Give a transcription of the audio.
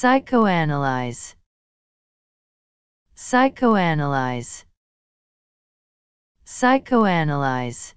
Psychoanalyze. Psychoanalyze. Psychoanalyze.